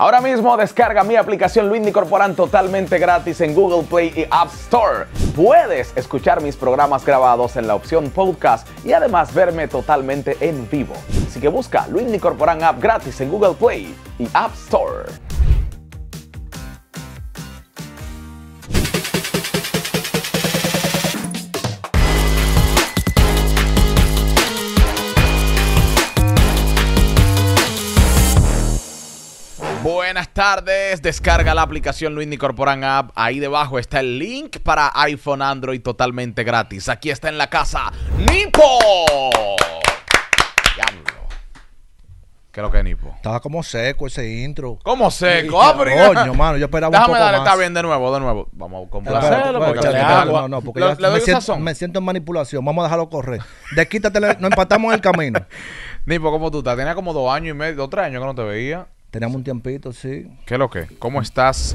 Ahora mismo descarga mi aplicación Luis Corporan totalmente gratis en Google Play y App Store. Puedes escuchar mis programas grabados en la opción podcast y además verme totalmente en vivo. Así que busca Luis Corporan App gratis en Google Play y App Store. Buenas tardes, descarga la aplicación Luis Corporan App. Ahí debajo está el link para iPhone, Android totalmente gratis. Aquí está en la casa Nipo. Diablo. ¿Qué es lo que Nipo? Estaba como seco ese intro. ¿Cómo seco? Ah, Coño, mano, yo esperaba un poco darle, más. está bien, de nuevo, de nuevo. Vamos a complacerlo. No, doy me, siento, me siento en manipulación. Vamos a dejarlo correr. quítate, nos empatamos en el camino. Nipo, ¿cómo tú estás? Tenía como dos años y medio, dos, tres años que no te veía. Tenemos un tiempito, sí. ¿Qué es lo que? ¿Cómo estás?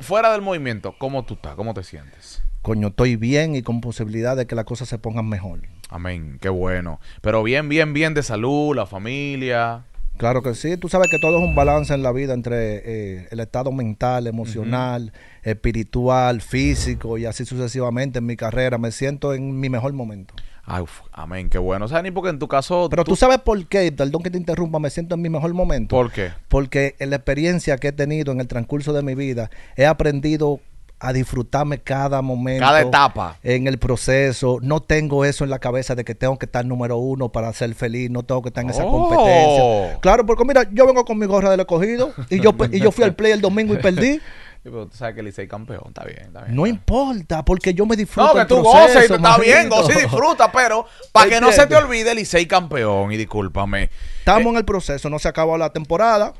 fuera del movimiento, ¿cómo tú estás? ¿Cómo te sientes? Coño, estoy bien y con posibilidad de que las cosas se pongan mejor. Amén, qué bueno. Pero bien, bien, bien de salud, la familia. Claro que sí, tú sabes que todo es un balance en la vida entre eh, el estado mental, emocional, espiritual, físico y así sucesivamente en mi carrera. Me siento en mi mejor momento. Ay, amén, qué bueno. O sea, ni porque en tu caso. Pero tú... sabes por qué, perdón que te interrumpa, me siento en mi mejor momento. ¿Por qué? Porque en la experiencia que he tenido en el transcurso de mi vida, he aprendido a disfrutarme cada momento. Cada etapa. En el proceso. No tengo eso en la cabeza de que tengo que estar número uno para ser feliz. No tengo que estar en esa oh. competencia. Claro, porque mira, yo vengo con mi gorra del escogido y yo, y yo fui al play el domingo y perdí. pero pues, tú sabes que el Licey campeón, está bien, está bien. No importa, porque yo me disfruto. No, que tú proceso, está bien, goces y disfruta, pero para que no se te olvide el Licey campeón, y discúlpame. Estamos eh, en el proceso, no se acabó la temporada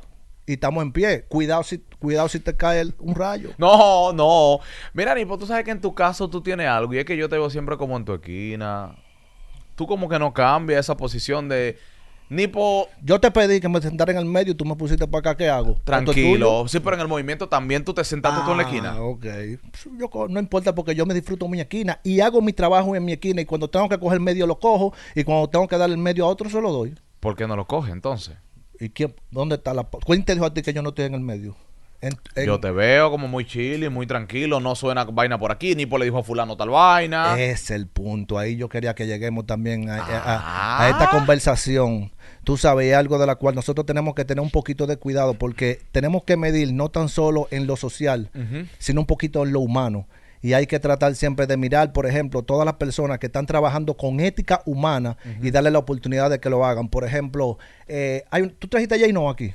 y estamos en pie. Cuidado si, cuidado si te cae un rayo. No, no. Mira, Nipo, tú sabes que en tu caso tú tienes algo y es que yo te veo siempre como en tu esquina. Tú como que no cambias esa posición de ni por... Yo te pedí que me sentara en el medio y tú me pusiste para acá, ¿qué hago? Tranquilo. Sí, pero en el movimiento también tú te sentaste tú en la ah, esquina. ok. Yo, no importa porque yo me disfruto mi esquina y hago mi trabajo en mi esquina y cuando tengo que coger el medio lo cojo y cuando tengo que dar el medio a otro se lo doy. ¿Por qué no lo coge entonces? ¿Y quién? ¿Dónde está la... ¿Quién te dijo a ti que yo no estoy en el medio? Yo te veo como muy chile, muy tranquilo, no suena vaina por aquí, ni por le dijo a fulano tal vaina. Es el punto, ahí yo quería que lleguemos también a, esta ah. conversación. Tú sabes, algo de la cual nosotros tenemos que tener un poquito de cuidado porque tenemos que medir no tan solo en lo social, sino un poquito en lo humano. Y hay que tratar siempre de mirar, por ejemplo, todas las personas que están trabajando con ética humana y darle la oportunidad de que lo hagan. Por ejemplo, eh, hay, tú trajiste a Jay no aquí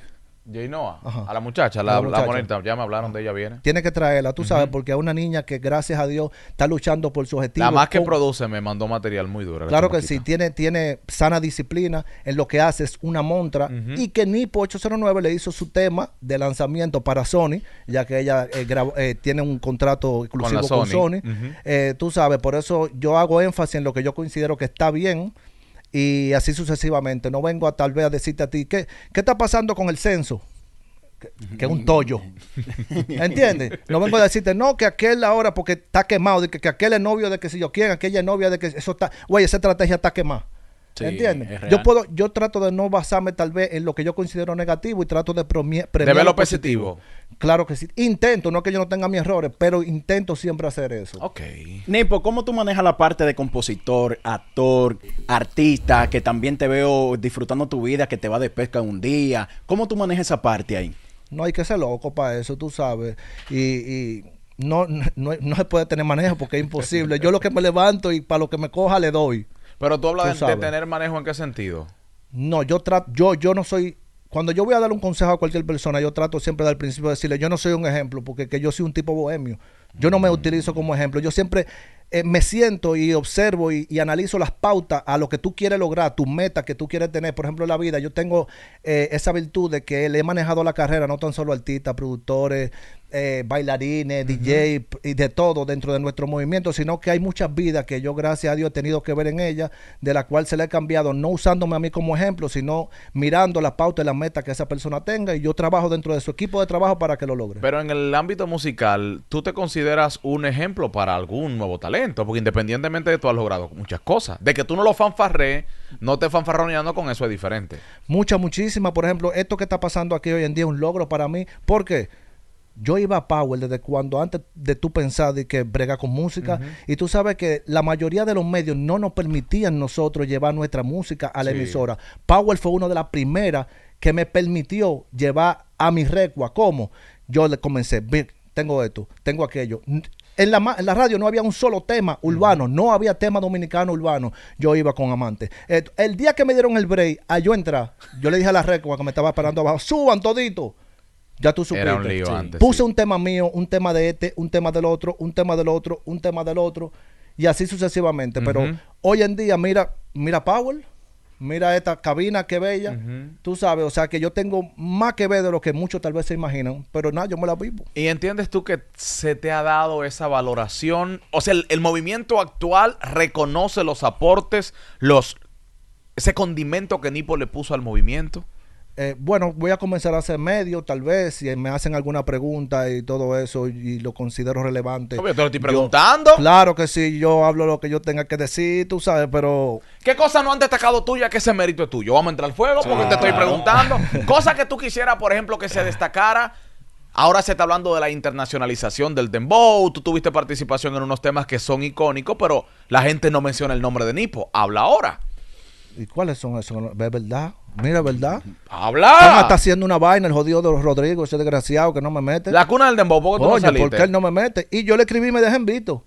a la muchacha, la, la, ya me hablaron de ella, viene. Tiene que traerla, tú sabes, porque es una niña que gracias a Dios está luchando por su objetivo. La más que produce me mandó material muy duro. Claro que sí, tiene, tiene sana disciplina en lo que hace, es una montra. Y que Nipo 809 le hizo su tema de lanzamiento para Sony, ya que ella eh, eh, tiene un contrato exclusivo con, Sony. Eh, tú sabes, por eso yo hago énfasis en lo que yo considero que está bien y así sucesivamente. No vengo a tal vez a decirte a ti, ¿qué, qué está pasando con el censo? que es un tollo. ¿Entiendes? No vengo a decirte, no, que aquel ahora porque está quemado, de que, que aquel es novio de que si yo quiero, aquella novia de que eso está, güey, esa estrategia está quemada. Sí, ¿Entiendes? Yo puedo, yo trato de no basarme tal vez en lo que yo considero negativo y trato de premiar de ver lo positivo. Claro que sí. Intento, no que yo no tenga mis errores, pero intento siempre hacer eso. Ok. Nipo, ¿cómo tú manejas la parte de compositor, actor, artista, que también te veo disfrutando tu vida, que te va de pesca un día? ¿Cómo tú manejas esa parte ahí? No hay que ser loco para eso, tú sabes. y, no, no, se puede tener manejo porque es imposible. Yo lo que me levanto y para lo que me coja le doy. Pero tú hablas de, tener manejo en qué sentido. No, yo trato, yo, yo no soy. Cuando yo voy a dar un consejo a cualquier persona, yo trato siempre del principio de decirle, yo no soy un ejemplo, porque que yo soy un tipo bohemio. Yo no me mm. utilizo como ejemplo. Yo siempre eh, me siento y observo y, analizo las pautas a lo que tú quieres lograr, tus metas que tú quieres tener. Por ejemplo, en la vida, yo tengo eh, esa virtud de que le he manejado la carrera, no tan solo artistas, productores, eh, bailarines, DJ y de todo dentro de nuestro movimiento, sino que hay muchas vidas que yo, gracias a Dios, he tenido que ver en ella, de la cual se le ha cambiado, no usándome a mí como ejemplo, sino mirando las pautas y las metas que esa persona tenga y yo trabajo dentro de su equipo de trabajo para que lo logre. Pero en el ámbito musical, ¿tú te consideras un ejemplo para algún nuevo talento? Porque independientemente de tú has logrado muchas cosas, de que tú no lo fanfarré no te fanfarroneando con eso es diferente. Mucha, muchísimas. Por ejemplo, esto que está pasando aquí hoy en día es un logro para mí. ¿Por qué? yo iba a Power desde cuando antes de tú pensar que brega con música. Y tú sabes que la mayoría de los medios no nos permitían nosotros llevar nuestra música a la emisora. Power fue una de las primeras que me permitió llevar a mi recua. ¿Cómo? Yo le comencé, tengo esto, tengo aquello. En la, radio no había un solo tema urbano, no había tema dominicano urbano. Yo iba con amantes eh, el día que me dieron el break, a yo entrar, yo le dije a la recua que me estaba esperando abajo, suban todito ya tú supiste. un Puse un tema mío, un tema de este, un tema del otro, un tema del otro, un tema del otro. Y así sucesivamente. Pero hoy en día, mira, mira Powell. Mira esta cabina, que bella. Tú sabes, o sea que yo tengo más que ver de lo que muchos tal vez se imaginan, pero nada, yo me la vivo. ¿Y entiendes tú que se te ha dado esa valoración? O sea, el, el movimiento actual reconoce los aportes, los ese condimento que Nipo le puso al movimiento. Eh, bueno, voy a comenzar a hacer medio, tal vez, si me hacen alguna pregunta y todo eso y lo considero relevante. Obvio, te lo estoy preguntando. claro que sí, yo hablo lo que yo tenga que decir, tú sabes, pero... ¿Qué cosas no han destacado tuya que ese mérito es tuyo? Vamos a entrar al fuego porque te estoy preguntando. cosas que tú quisieras, por ejemplo, que se destacara. Ahora se está hablando de la internacionalización del dembow. Tú tuviste participación en unos temas que son icónicos, pero la gente no menciona el nombre de Nipo. Habla ahora. ¿Y cuáles son esos? ¿Es verdad? Mira, ¿verdad? ¡Habla! está haciendo una vaina, el jodido de los Rodrigo, ese desgraciado que no me mete. La cuna del dembow, ¿por qué no él no me mete? Y yo le escribí y me dejen visto.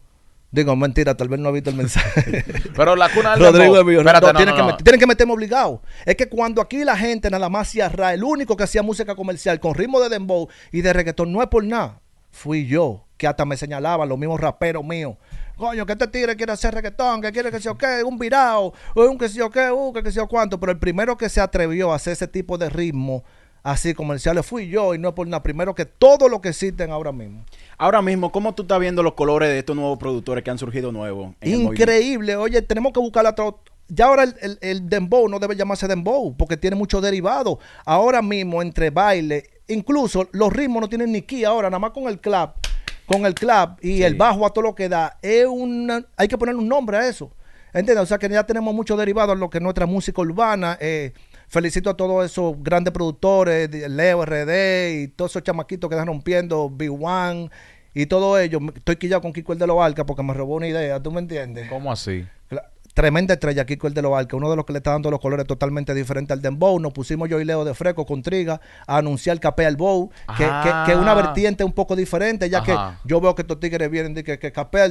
Digo, mentira, tal vez no ha visto el mensaje. Pero la cuna del dembow. Rodrigo tienen, que tienen que meterme obligado. Es que cuando aquí la gente nada más se el único que hacía música comercial con ritmo de dembow y de reggaetón no es por nada, fui yo, que hasta me señalaban los mismos raperos míos coño, que este tigre quiere hacer reggaetón, que quiere que sea o qué, un virado, un que sea o qué, un uh, que, sea o cuánto. Pero el primero que se atrevió a hacer ese tipo de ritmo así comerciales fui yo y no es por nada. Primero que todo lo que existen ahora mismo. Ahora mismo, ¿cómo tú estás viendo los colores de estos nuevos productores que han surgido nuevos? Increíble. Oye, tenemos que buscar la Ya ahora el, dembow no debe llamarse dembow porque tiene mucho derivado Ahora mismo, entre baile, incluso los ritmos no tienen ni key ahora, nada más con el clap con el club y el bajo a todo lo que da, es una, hay que poner un nombre a eso. ¿Entiendes? O sea que ya tenemos mucho derivado en lo que es nuestra música urbana. Eh, felicito a todos esos grandes productores, Leo RD y todos esos chamaquitos que están rompiendo, B1 y todo ello. Estoy quillado con Kiko el de los Alca porque me robó una idea, ¿tú me entiendes? ¿Cómo así? Tremenda estrella, con el de los que uno de los que le está dando los colores totalmente diferentes al Dembow. Nos pusimos yo y Leo de Freco con Triga a anunciar el Bow, que es que, una ah. vertiente un poco diferente, ya que yo veo que estos tigres vienen de que, que Capea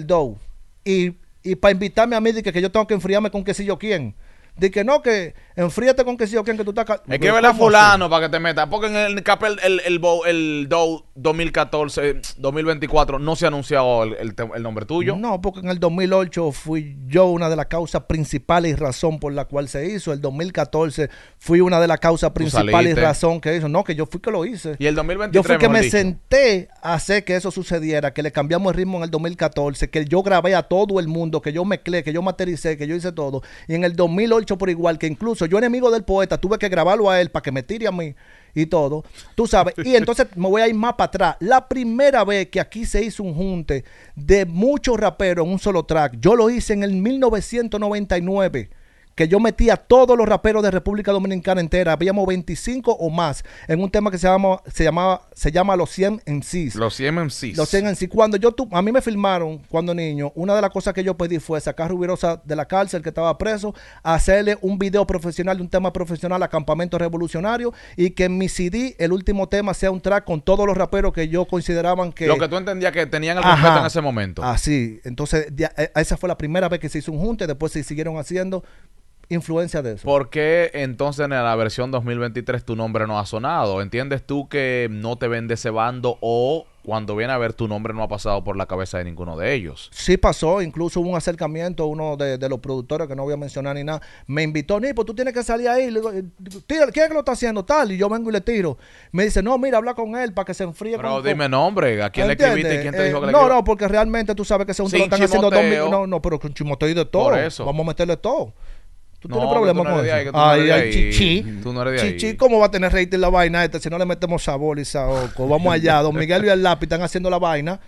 Y, y para invitarme a mí, que, yo tengo que enfriarme con que si yo quién de que no, que enfríate con que si o que, que tú estás. Me que la fulano para que te meta Porque en el capel, el, el, el, Dow 2014, 2024, no se ha anunciado el, el, nombre tuyo. No, porque en el 2008 fui yo una de las causas principales y razón por la cual se hizo. El 2014 fui una de las causas principales y razón que hizo. No, que yo fui que lo hice. Y el 2023. Yo fui que me senté a hacer que eso sucediera, que le cambiamos el ritmo en el 2014, que yo grabé a todo el mundo, que yo mezclé, que yo matericé, que yo hice todo. Y en el 2008 por igual, que incluso yo enemigo del poeta, tuve que grabarlo a él para que me tire a mí y todo, tú sabes. Y entonces me voy a ir más para atrás. La primera vez que aquí se hizo un junte de muchos raperos en un solo track, yo lo hice en el 1999 que yo metía a todos los raperos de República Dominicana entera, habíamos 25 o más, en un tema que se llama, se llamaba, se llama Los 100 en sí Los 100 MCs. Los 100 sí Cuando yo, tuve... a mí me filmaron cuando niño, una de las cosas que yo pedí fue sacar Rubirosa de la cárcel que estaba preso, hacerle un video profesional de un tema profesional a Campamento Revolucionario y que en mi CD el último tema sea un track con todos los raperos que yo consideraban que... Lo que tú entendías que tenían el respeto en ese momento. Así, ah, entonces e, esa fue la primera vez que se hizo un junte, después se siguieron haciendo influencia de eso. ¿Por qué entonces en la versión 2023 tu nombre no ha sonado? ¿Entiendes tú que no te vende ese bando o cuando viene a ver tu nombre no ha pasado por la cabeza de ninguno de ellos? Sí pasó, incluso hubo un acercamiento, uno de, los productores que no voy a mencionar ni nada, me invitó, ni Nipo, tú tienes que salir ahí, eh, ¿quién es que lo está haciendo tal? Y yo vengo y le tiro. Me dice, no, mira, habla con él para que se enfríe. Pero dime nombre, ¿a quién le escribiste? ¿Quién te dijo que le eh, No, no, porque realmente tú sabes que ese un están haciendo dos mil... No, no, pero con chimoteo y de todo. Vamos a meterle todo no, problemas con eso. ay, chichi. eres de chichi, ¿cómo va a tener rating la vaina esta si no le metemos sabor y saoco? Vamos allá. Don Miguel y el lápiz están haciendo la vaina.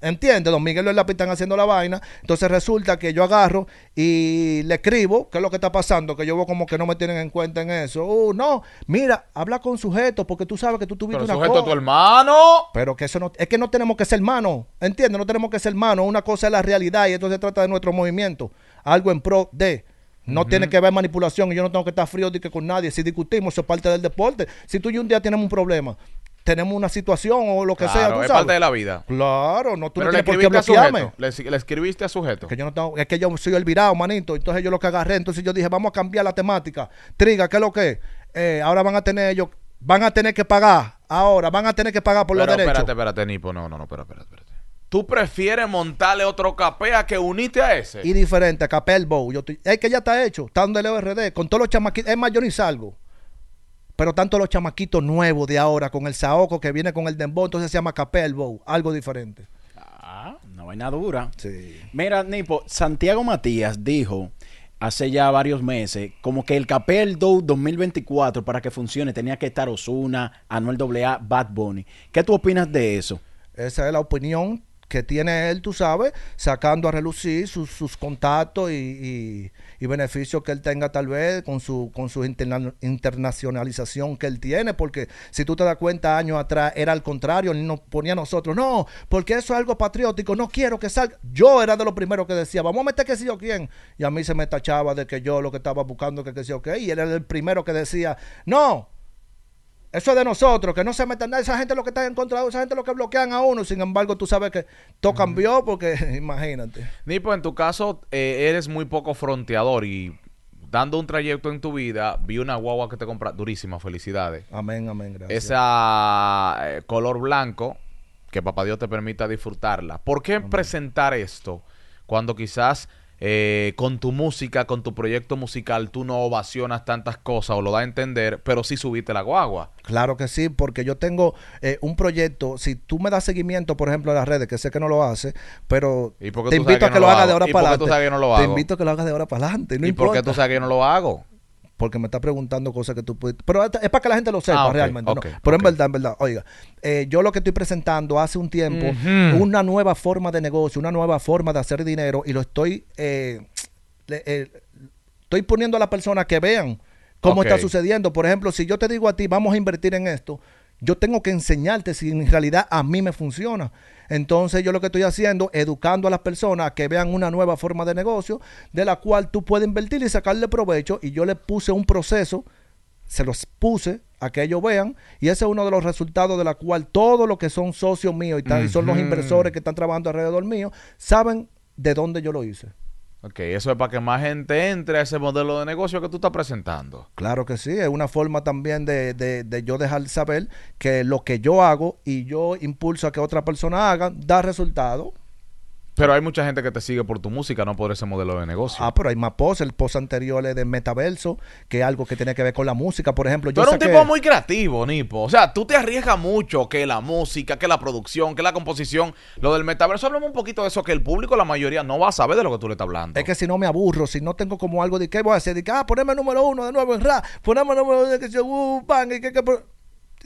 ¿Entiendes? Don Miguel y el lápiz están haciendo la vaina. Entonces resulta que yo agarro y le escribo qué es lo que está pasando, que yo veo como que no me tienen en cuenta en eso. Uh, no, mira, habla con sujeto porque tú sabes que tú tuviste Pero una sujeto a tu hermano. Pero que eso no, es que no tenemos que ser hermano. ¿Entiendes? No tenemos que ser hermano. Una cosa es la realidad y esto se trata de nuestro movimiento. Algo en pro de. No tiene que ver manipulación y yo no tengo que estar frío de que con nadie. Si discutimos, eso es parte del deporte. Si tú y yo un día tenemos un problema, tenemos una situación o lo que sea, tú es parte de la vida. Claro, no tú Pero le Le, escribiste a sujeto. Que yo no tengo, es que yo soy el virado, manito, entonces yo lo que agarré, entonces yo dije, vamos a cambiar la temática. Triga, ¿qué es lo que eh, ahora van a tener ellos van a tener que pagar, ahora van a tener que pagar por los derechos. espérate, espérate, Nipo, no, no, no, espérate, espérate tú prefieres montarle otro capea que unite a ese. Y diferente, capel el bow. Yo es que ya está hecho, está donde el ORD, con todos los chamaquitos, es mayor y salgo. Pero tanto los chamaquitos nuevos de ahora, con el saoco que viene con el dembow, entonces se llama capel bow, algo diferente. Ah, hay nada dura. Sí. Mira, Nipo, Santiago Matías dijo hace ya varios meses, como que el Capel Dow 2024 para que funcione tenía que estar Osuna, Anuel AA, Bad Bunny. ¿Qué tú opinas de eso? Esa es la opinión que tiene él, tú sabes, sacando a relucir sus, contactos y, beneficios que él tenga tal vez con su, con su internacionalización que él tiene, porque si tú te das cuenta años atrás era al contrario, él nos ponía a nosotros, no, porque eso es algo patriótico, no quiero que salga. Yo era de los primeros que decía, vamos a meter que si o quién, y a mí se me tachaba de que yo lo que estaba buscando que que sí o qué, y él era el primero que decía, no, eso es de nosotros, que no se metan nada. Esa gente lo que está en contra, esa gente lo que bloquean a uno. Sin embargo, tú sabes que todo cambió porque, imagínate. Nipo, en tu caso, eh, eres muy poco fronteador y dando un trayecto en tu vida, vi una guagua que te compra durísima, felicidades. Amén, amén, gracias. Esa eh, color blanco, que papá Dios te permita disfrutarla. ¿Por qué presentar esto cuando quizás eh, con tu música, con tu proyecto musical, tú no ovacionas tantas cosas o lo da a entender, pero sí subiste la guagua. Claro que sí, porque yo tengo eh, un proyecto, si tú me das seguimiento, por ejemplo, en las redes, que sé que no lo haces pero te invito a que, lo hagas de ahora para adelante. Te invito a que lo hagas de ahora para adelante. ¿Y por qué tú sabes que no lo hago? porque me está preguntando cosas que tú puedes. Pero es para que la gente lo sepa ah, realmente. ¿no? Pero en verdad, en verdad, oiga, eh, yo lo que estoy presentando hace un tiempo, una nueva forma de negocio, una nueva forma de hacer dinero, y lo estoy, eh, eh, estoy poniendo a las personas que vean cómo está sucediendo. Por ejemplo, si yo te digo a ti, vamos a invertir en esto, yo tengo que enseñarte si en realidad a mí me funciona. Entonces yo lo que estoy haciendo, educando a las personas a que vean una nueva forma de negocio de la cual tú puedes invertir y sacarle provecho. Y yo le puse un proceso, se los puse a que ellos vean y ese es uno de los resultados de la cual todos los que son socios míos y, y son los inversores que están trabajando alrededor mío saben de dónde yo lo hice. Ok, eso es para que más gente entre a ese modelo de negocio que tú estás presentando. Claro que sí, es una forma también de, de, de yo dejar saber que lo que yo hago y yo impulso a que otra persona haga da resultado. Pero hay mucha gente que te sigue por tu música, no por ese modelo de negocio. Ah, pero hay más posts. El post anterior es de Metaverso, que es algo que tiene que ver con la música. Por ejemplo, yo. eres un tipo muy creativo, Nipo. O sea, tú te arriesgas mucho que la música, que la producción, que la composición. Lo del Metaverso, hablamos un poquito de eso, que el público, la mayoría, no va a saber de lo que tú le estás hablando. Es que si no me aburro, si no tengo como algo de qué voy a hacer, de que, ah, poneme número uno de nuevo en rap, poneme el número de que se uh, pan, y que,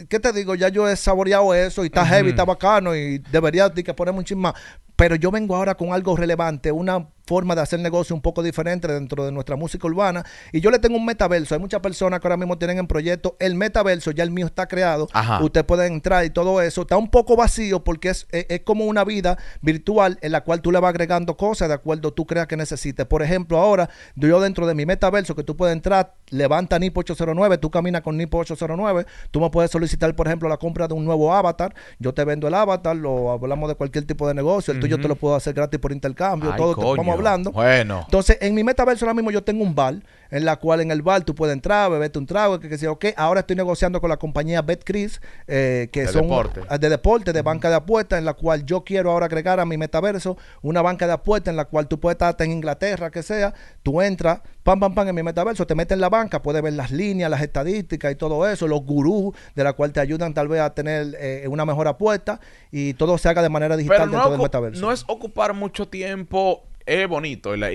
¿qué te digo? Ya yo he saboreado eso y está heavy, está bacano y debería de que ponemos un chisme pero yo vengo ahora con algo relevante, una forma de hacer negocio un poco diferente dentro de nuestra música urbana. Y yo le tengo un metaverso. Hay muchas personas que ahora mismo tienen en proyecto el metaverso, ya el mío está creado. Usted puede entrar y todo eso. Está un poco vacío porque es, es, como una vida virtual en la cual tú le vas agregando cosas de acuerdo tú creas que necesites. Por ejemplo, ahora yo dentro de mi metaverso que tú puedes entrar, levanta Nipo 809, tú caminas con Nipo 809, tú me puedes solicitar, por ejemplo, la compra de un nuevo avatar. Yo te vendo el avatar, lo hablamos de cualquier tipo de negocio. El tuyo te lo puedo hacer gratis por intercambio. todo coño hablando. Bueno. Entonces, en mi metaverso ahora mismo yo tengo un bar, en la cual en el bar tú puedes entrar, beberte un trago, que, que sea, ok. Ahora estoy negociando con la compañía BetCris, eh, que son ah, de deporte, de banca de apuestas, en la cual yo quiero ahora agregar a mi metaverso una banca de apuestas en la cual tú puedes estar en Inglaterra, que sea, tú entras, pam, pam, pam, en mi metaverso, te metes en la banca, puedes ver las líneas, las estadísticas y todo eso, los gurús de la cual te ayudan tal vez a tener eh, una mejor apuesta y todo se haga de manera digital dentro del metaverso. No es ocupar mucho tiempo es bonito y, la,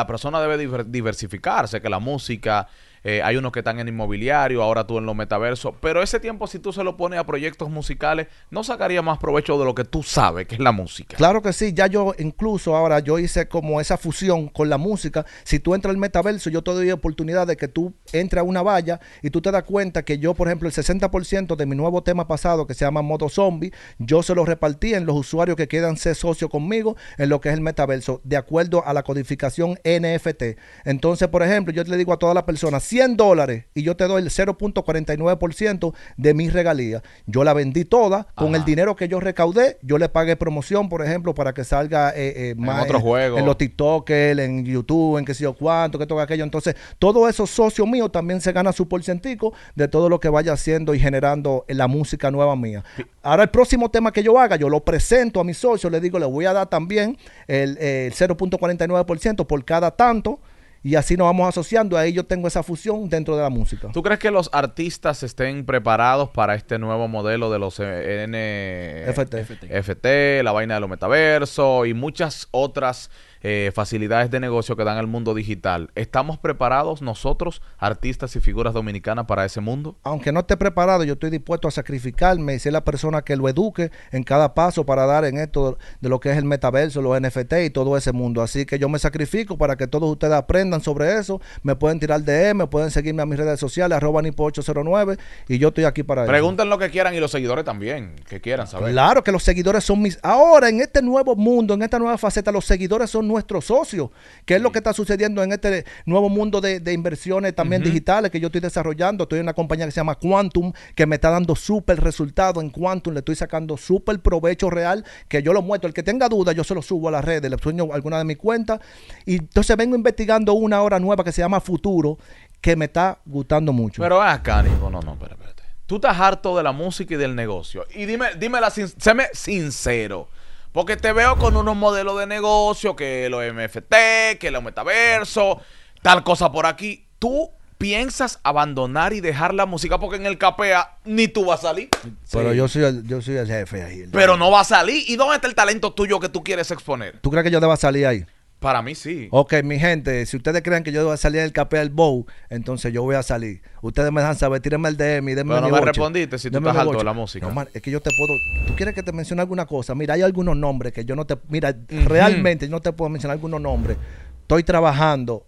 la persona debe diversificarse, que la música, eh, hay unos que están en inmobiliario, ahora tú en los metaversos, pero ese tiempo si tú se lo pones a proyectos musicales, ¿no sacaría más provecho de lo que tú sabes, que es la música? Claro que sí, ya yo incluso ahora yo hice como esa fusión con la música, si tú entras al metaverso, yo te doy oportunidad de que tú entres a una valla y tú te das cuenta que yo, por ejemplo, el 60% de mi nuevo tema pasado que se llama Modo Zombie, yo se lo repartí en los usuarios que quedan ser socios conmigo en lo que es el metaverso, de acuerdo a la codificación NFT. Entonces, por ejemplo, yo le digo a todas las personas, 100 dólares y yo te doy el 0.49% de mis regalías. Yo la vendí toda, con el dinero que yo recaudé, yo le pagué promoción, por ejemplo, para que salga eh, eh, más en, los TikTok, en YouTube, en qué sé yo cuánto, que todo aquello. Entonces, todo esos socios míos también se gana su porcentico de todo lo que vaya haciendo y generando la música nueva mía. Ahora el próximo tema que yo haga, yo lo presento a mis socios, Le digo, le voy a dar también el 0.49% eh, por cada tanto y así nos vamos asociando. Ahí yo tengo esa fusión dentro de la música. ¿Tú crees que los artistas estén preparados para este nuevo modelo de los eh, NFT, la vaina de los metaversos y muchas otras eh, facilidades de negocio que dan el mundo digital. ¿Estamos preparados nosotros, artistas y figuras dominicanas, para ese mundo? Aunque no esté preparado, yo estoy dispuesto a sacrificarme y ser la persona que lo eduque en cada paso para dar en esto de lo que es el metaverso, los NFT y todo ese mundo. Así que yo me sacrifico para que todos ustedes aprendan sobre eso. Me pueden tirar DM, pueden seguirme a mis redes sociales, arroba nipo809 y yo estoy aquí para Pregunten lo que quieran y los seguidores también, que quieran saber. Claro que los seguidores son mis... Ahora, en este nuevo mundo, en esta nueva faceta, los seguidores son nuestro socio. que es lo que está sucediendo en este nuevo mundo de, inversiones también digitales que yo estoy desarrollando. Estoy en una compañía que se llama Quantum, que me está dando súper resultado en Quantum. Le estoy sacando súper provecho real, que yo lo muestro. El que tenga duda, yo se lo subo a las redes, le sueño alguna de mis cuentas. Y entonces vengo investigando una hora nueva que se llama Futuro, que me está gustando mucho. Pero acá, Nico, no, no, espérate, espérate. Tú estás harto de la música y del negocio. Y dime, dime sin, séme sincero. Porque te veo con unos modelos de negocio, que los MFT, que los metaverso, tal cosa por aquí. Tú piensas abandonar y dejar la música porque en el KPA ni tú vas a salir. Pero yo, soy el, yo soy el jefe ahí. Pero no va a salir. ¿Y dónde está el talento tuyo que tú quieres exponer? ¿Tú crees que yo te a salir ahí? Para mí sí. Ok, mi gente, si ustedes creen que yo voy a salir del café al bow, entonces yo voy a salir. Ustedes me dejan saber, tírenme el DM y denme Pero no me respondiste si tú estás alto de la música. No, es que yo te puedo... ¿Tú quieres que te mencione alguna cosa? Mira, hay algunos nombres que yo no te... Mira, realmente yo no te puedo mencionar algunos nombres. Estoy trabajando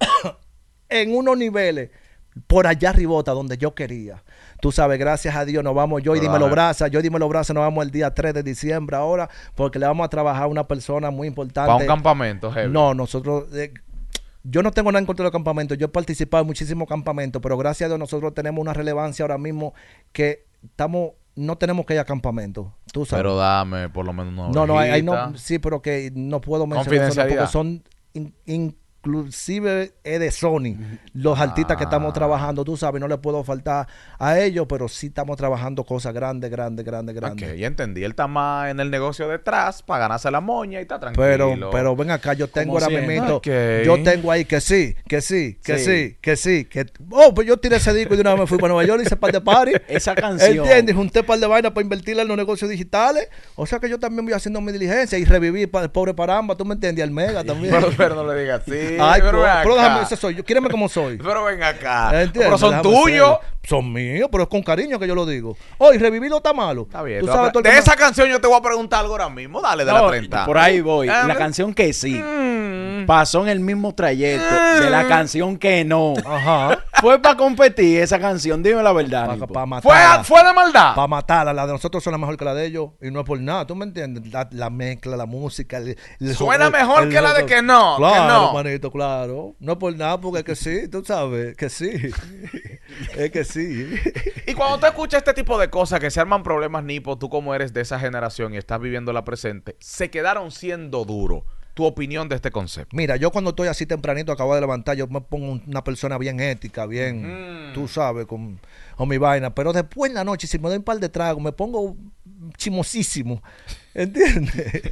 en unos niveles por allá ribota donde yo quería. Tú sabes, gracias a Dios, nos vamos yo y los brazos. Yo y los brazos. nos vamos el día 3 de diciembre ahora, porque le vamos a trabajar a una persona muy importante. ¿Para un campamento, jefe. No, nosotros. Eh, yo no tengo nada en contra de los campamentos. Yo he participado en muchísimos campamentos, pero gracias a Dios nosotros tenemos una relevancia ahora mismo que estamos no tenemos que ir a campamento. Tú Pero dame por lo menos una No, no, ahí no. Sí, pero que no puedo mencionar porque son inclusive es de Sony, los artistas que estamos ah. trabajando, tú sabes, no le puedo faltar a ellos, pero sí estamos trabajando cosas grandes, grandes, grandes, grandes. Ok, ya entendí, él está más en el negocio detrás para ganarse la moña y está tranquilo. Pero, pero ven acá, yo tengo ahora mismo, yo tengo ahí que sí, que sí, que sí, que sí, que... Oh, pues yo tiré ese disco y de una vez me fui para Nueva York, y hice par de party. Esa canción. ¿Entiendes? Junté par de vainas para invertirla en los negocios digitales, o sea que yo también voy haciendo mi diligencia y revivir para el pobre Paramba, tú me entendías al Mega también. pero, pero no le digas así. Ay, pero, déjame, ese soy yo. Quíreme como soy. pero ven acá. Pero son tuyos. Son míos, pero es con cariño que yo lo digo. Hoy, revivido está malo. Está bien. de esa canción yo te voy a preguntar algo ahora mismo. Dale, de la 30. Por ahí voy. la canción que sí. Mm. Pasó en el mismo trayecto de la mm. canción que no. Ajá. Fue para competir esa canción, dime la verdad. fue, la de maldad. Para matarla. La de nosotros suena mejor que la de ellos. Y no es por nada, ¿tú me entiendes? La, mezcla, la música. suena mejor que la de que no. Claro, que no claro. No por nada, porque es que sí, tú sabes, que sí. es que sí. y cuando tú escuchas este tipo de cosas, que se arman problemas nipo, tú como eres de esa generación y estás viviendo la presente, se quedaron siendo duro, tu opinión de este concepto. Mira, yo cuando estoy así tempranito, acabo de levantar, yo me pongo una persona bien ética, bien, mm. tú sabes, con, con, mi vaina. Pero después en la noche, si me doy un par de tragos, me pongo chimosísimo. ¿Entiendes?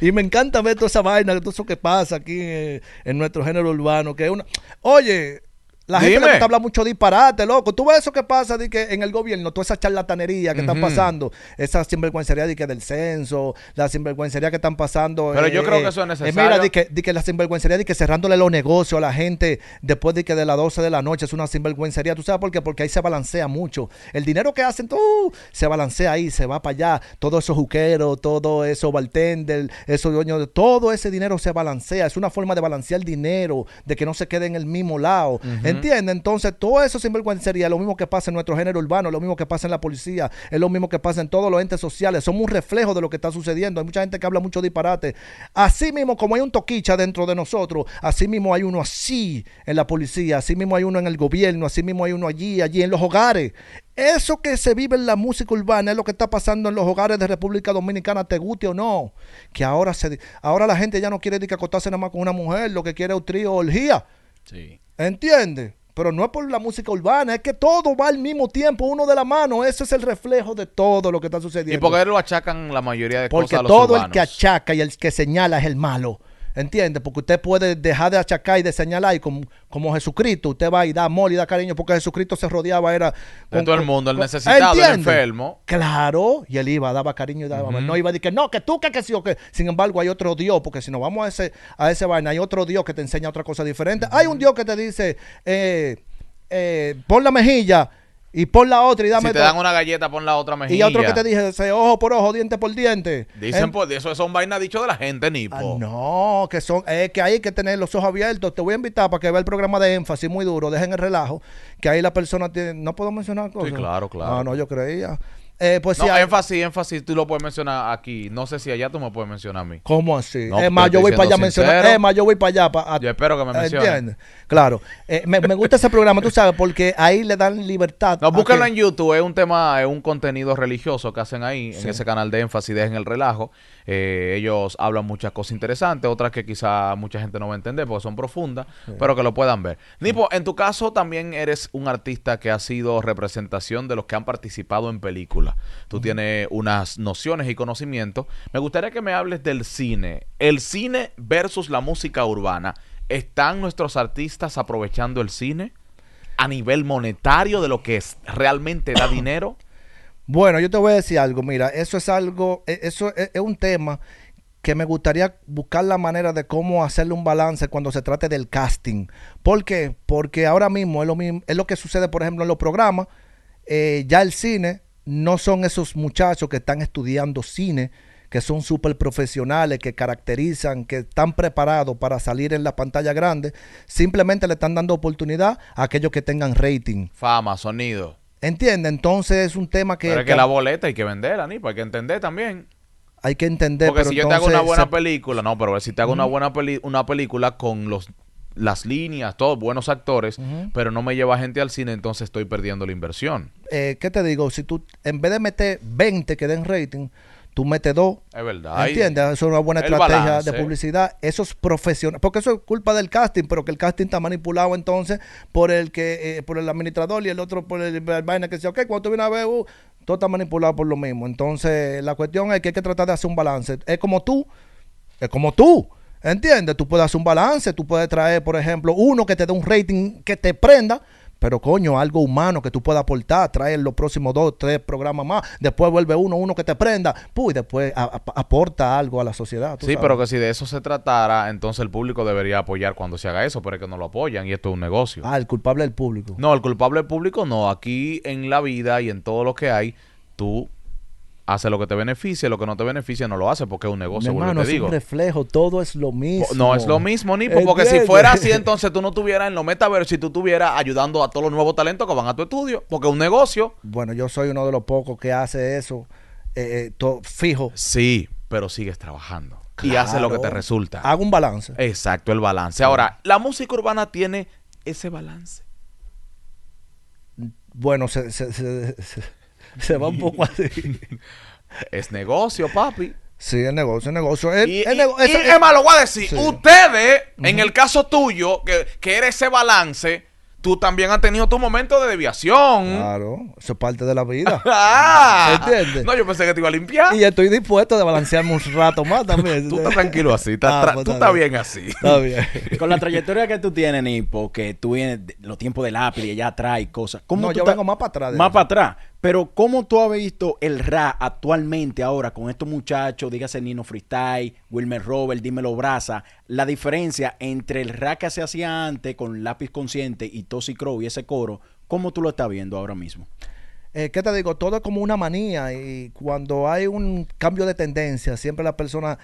y me encanta ver toda esa vaina, todo eso que pasa aquí en, nuestro género urbano, que es una... Oye, la gente le gusta mucho disparate, loco. Tú ves eso que pasa de que en el gobierno, toda esa charlatanería que están pasando, esa sinvergüencería de que del censo, la sinvergüencería que están pasando. Pero yo eh, creo eh, que eso es eh, necesario. mira, de que, la sinvergüencería de que cerrándole los negocios a la gente después de que de las 12 de la noche es una sinvergüencería. ¿Tú sabes por qué? Porque ahí se balancea mucho. El dinero que hacen, uh, se balancea ahí, se va para allá. todo esos juqueros, todo eso bartender, dueño de todo ese dinero se balancea. Es una forma de balancear el dinero, de que no se quede en el mismo lado entiende Entonces, todo eso sinvergüencería sería lo mismo que pasa en nuestro género urbano, lo mismo que pasa en la policía, es lo mismo que pasa en todos los entes sociales. Somos un reflejo de lo que está sucediendo. Hay mucha gente que habla mucho disparate. Así mismo, como hay un toquicha dentro de nosotros, así mismo hay uno así en la policía, así mismo hay uno en el gobierno, así mismo hay uno allí, allí en los hogares. Eso que se vive en la música urbana es lo que está pasando en los hogares de República Dominicana, te guste o no. Que ahora se ahora la gente ya no quiere ni que acostarse nada más con una mujer, lo que quiere es un trío orgía. Sí. ¿Entiendes? Pero no es por la música urbana, es que todo va al mismo tiempo, uno de la mano. Ese es el reflejo de todo lo que está sucediendo. ¿Y por qué lo achacan la mayoría de Porque cosas a todo el que achaca y el que señala es el malo. ¿Entiende? Porque usted puede dejar de achacar y de señalar y como, Jesucristo, usted va y da amor y da cariño porque Jesucristo se rodeaba, era... Con, todo el mundo, el necesitado, el enfermo. Claro, y él iba, daba cariño y daba No iba a decir que no, que tú, que que sí o que... Sin embargo, hay otro Dios, porque si nos vamos a ese, a ese vaina, hay otro Dios que te enseña otra cosa diferente. Hay un Dios que te dice, eh, eh, pon la mejilla y pon la otra y dame. Si te dan una galleta, pon la otra mejilla. Y otro que te dije, ojo por ojo, diente por diente. Dicen, por pues, eso son vainas dicho de la gente, Nipo. Ah, no, que son, que hay que tener los ojos abiertos. Te voy a invitar para que vea el programa de énfasis muy duro. Dejen el relajo. Que ahí la persona tiene. No puedo mencionar cosas. Sí, claro, claro. Ah, no, yo creía. Eh, pues no, énfasis, énfasis, tú lo puedes mencionar aquí. No sé si allá tú me puedes mencionar a mí. ¿Cómo así? es más, yo voy para allá mencionar. Es más, yo voy para allá. yo espero que me mencionen. Claro. Eh, me, gusta ese programa, tú sabes, porque ahí le dan libertad. No, búsquenlo en YouTube. Es un tema, es un contenido religioso que hacen ahí, en ese canal de énfasis, dejen el relajo. Eh, ellos hablan muchas cosas interesantes, otras que quizá mucha gente no va a entender porque son profundas, pero que lo puedan ver. Nipo, en tu caso también eres un artista que ha sido representación de los que han participado en películas. Tú tienes unas nociones y conocimientos. Me gustaría que me hables del cine. El cine versus la música urbana. ¿Están nuestros artistas aprovechando el cine a nivel monetario de lo que es, realmente da dinero? Bueno, yo te voy a decir algo. Mira, eso es algo, e, eso e, es, un tema que me gustaría buscar la manera de cómo hacerle un balance cuando se trate del casting. ¿Por qué? Porque ahora mismo es lo, es lo que sucede, por ejemplo, en los programas. Eh, ya el cine no son esos muchachos que están estudiando cine, que son súper profesionales, que caracterizan, que están preparados para salir en la pantalla grande. Simplemente le están dando oportunidad a aquellos que tengan rating. Fama, sonido. Entiende, entonces es un tema que... Pero es que, la boleta hay que venderla, ni hay que entender también. Hay que entender. Porque pero si yo te hago una buena película, no, pero si te hago una buena una película con los las líneas, todos buenos actores, pero no me lleva gente al cine, entonces estoy perdiendo la inversión. Eh, ¿Qué te digo? Si tú, en vez de meter 20 que den rating, tú metes dos. Es verdad. ¿Entiendes? Eso es una buena estrategia de publicidad. Esos profesionales, porque eso es culpa del casting, pero que el casting está manipulado entonces por el que, eh, por el administrador y el otro por el, vaina que dice, ok, cuando tú vienes a ver, uh, todo está manipulado por lo mismo. Entonces, la cuestión es que hay que tratar de hacer un balance. Es como tú, es como tú. ¿Entiendes? Tú puedes hacer un balance, tú puedes traer, por ejemplo, uno que te dé un rating que te prenda, pero coño, algo humano que tú puedas aportar, traer los próximos dos, tres programas más, después vuelve uno, uno que te prenda, pues, Y después aporta algo a la sociedad. sí, pero que si de eso se tratara, entonces el público debería apoyar cuando se haga eso, pero es que no lo apoyan y esto es un negocio. Ah, el culpable del el público. No, el culpable del público no. Aquí en la vida y en todo lo que hay, tú hace lo que te beneficie, lo que no te beneficia no lo hace porque es un negocio, que te es un reflejo, todo es lo mismo. No es lo mismo, ni porque si fuera así, entonces tú no estuvieras en los metaversos si tú estuvieras ayudando a todos los nuevos talentos que van a tu estudio, porque es un negocio. Bueno, yo soy uno de los pocos que hace eso eh, eh, fijo. Sí, pero sigues trabajando. Y hace lo que te resulta. Hago un balance. Exacto, el balance. Ahora, ¿la música urbana tiene ese balance? Bueno, se Se va un poco así. es negocio, papi. Sí, es negocio, es negocio. es y, voy a decir. Ustedes, en el caso tuyo, que, eres ese balance, tú también has tenido tu momento de deviación Claro, eso es parte de la vida. ¿Me ah. ¿Entiendes? No, yo pensé que te iba a limpiar. Y estoy dispuesto a balancearme un rato más también. tú estás tranquilo así, ah, pues tú estás bien. así. Está bien. Con la trayectoria que tú tienes, Nipo, que tú vienes los tiempos del la y allá trae cosas. ¿Cómo yo tengo más para atrás. Más para atrás. Pero ¿cómo tú has visto el rap actualmente ahora con estos muchachos, dígase Nino Freestyle, Wilmer Robert, Dímelo Braza. la diferencia entre el rap que se hacía antes con Lápiz Consciente y Tosi Crow y ese coro, ¿cómo tú lo estás viendo ahora mismo? Eh, ¿Qué te digo? Todo es como una manía y cuando hay un cambio de tendencia, siempre las personas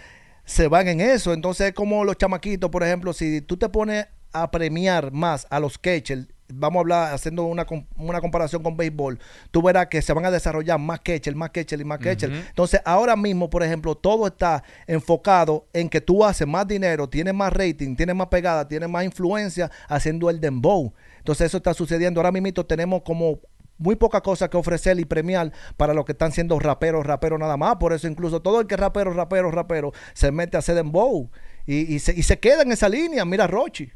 se van en eso. Entonces como los chamaquitos, por ejemplo, si tú te pones a premiar más a los Ketchel vamos a hablar haciendo una, comparación con béisbol, tú verás que se van a desarrollar más catcher, más catcher y más catcher. Entonces, ahora mismo, por ejemplo, todo está enfocado en que tú haces más dinero, tienes más rating, tienes más pegada, tienes más influencia haciendo el dembow. Entonces, eso está sucediendo. Ahora mismo tenemos como muy poca cosa que ofrecer y premiar para los que están siendo raperos, raperos nada más. Por eso incluso todo el que rapero, rapero, rapero, se mete a hacer dembow y, se, y se queda en esa línea. Mira Rochi.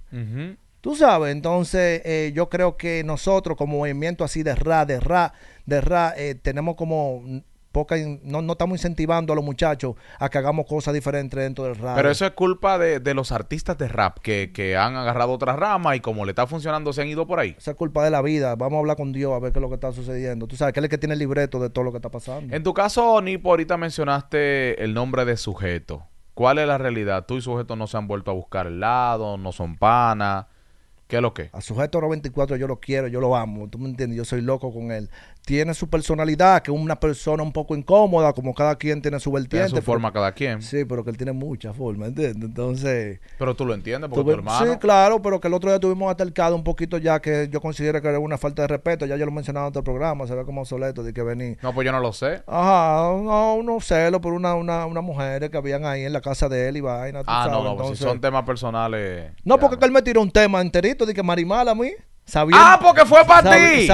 Tú sabes, entonces eh, yo creo que nosotros como movimiento así de rap, de rap, de ra, eh, tenemos como poca, no, estamos incentivando a los muchachos a que hagamos cosas diferentes dentro del rap. Pero eso es culpa de, los artistas de rap que, que han agarrado otra rama y como le está funcionando se han ido por ahí. Esa es culpa de la vida. Vamos a hablar con Dios a ver qué es lo que está sucediendo. Tú sabes, que es el que tiene el libreto de todo lo que está pasando. En tu caso, Nipo, ahorita mencionaste el nombre de sujeto. ¿Cuál es la realidad? Tú y sujeto no se han vuelto a buscar el lado, no son panas. ¿Qué es lo que? A sujeto 94 yo lo quiero, yo lo amo, tú me entiendes, yo soy loco con él tiene su personalidad, que es una persona un poco incómoda, como cada quien tiene su vertiente. Tiene su forma cada quien. Sí, pero que él tiene muchas forma, ¿entiendes? Entonces... Pero tú lo entiendes porque tu hermano... Sí, claro, pero que el otro día tuvimos atalcado un poquito ya que yo considero que era una falta de respeto. Ya yo lo mencionaba en otro programa, se ve como obsoleto de que vení No, pues yo no lo sé. Ajá, no, no por una, una, una mujer que habían ahí en la casa de él y vaina, Ah, no, no, pues si son temas personales... No, porque no. él me tiró un tema enterito de que marimala a mí... ah, porque fue para ti.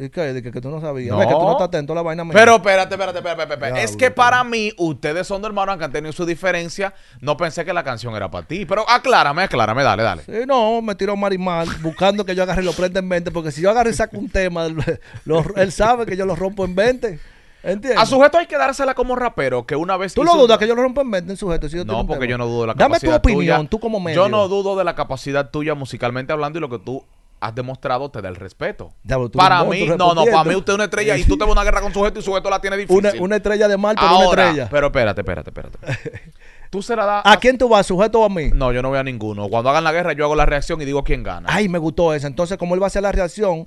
¿Y qué? De que, tú no sabías. que tú no estás atento a la vaina. Pero espérate, espérate, espérate, espérate. es que para mí, ustedes son de hermanos, aunque han tenido su diferencia. No pensé que la canción era para ti. Pero aclárame, aclárame, dale, dale. Sí, no, me tiró mal buscando que yo agarre lo prenda en mente, Porque si yo agarre y saco un tema, él sabe que yo lo rompo en mente, ¿Entiendes? A sujeto hay que dársela como rapero, que una vez... ¿Tú lo dudas que yo lo rompo en mente en sujeto? Si no, porque yo no dudo de la Dame capacidad Dame tu opinión, tú como medio. Yo no dudo de la capacidad tuya musicalmente hablando y lo que tú has demostrado te da respeto. para mí, no, no, para mí usted es una estrella y tú te vas a una guerra con sujeto y sujeto la tiene difícil. Una, estrella de mal, pero una estrella. Pero espérate, espérate, espérate. Tú se la ¿A, quién tú vas, sujeto o a mí? No, yo no voy a ninguno. Cuando hagan la guerra, yo hago la reacción y digo quién gana. Ay, me gustó eso Entonces, como él va a hacer la reacción,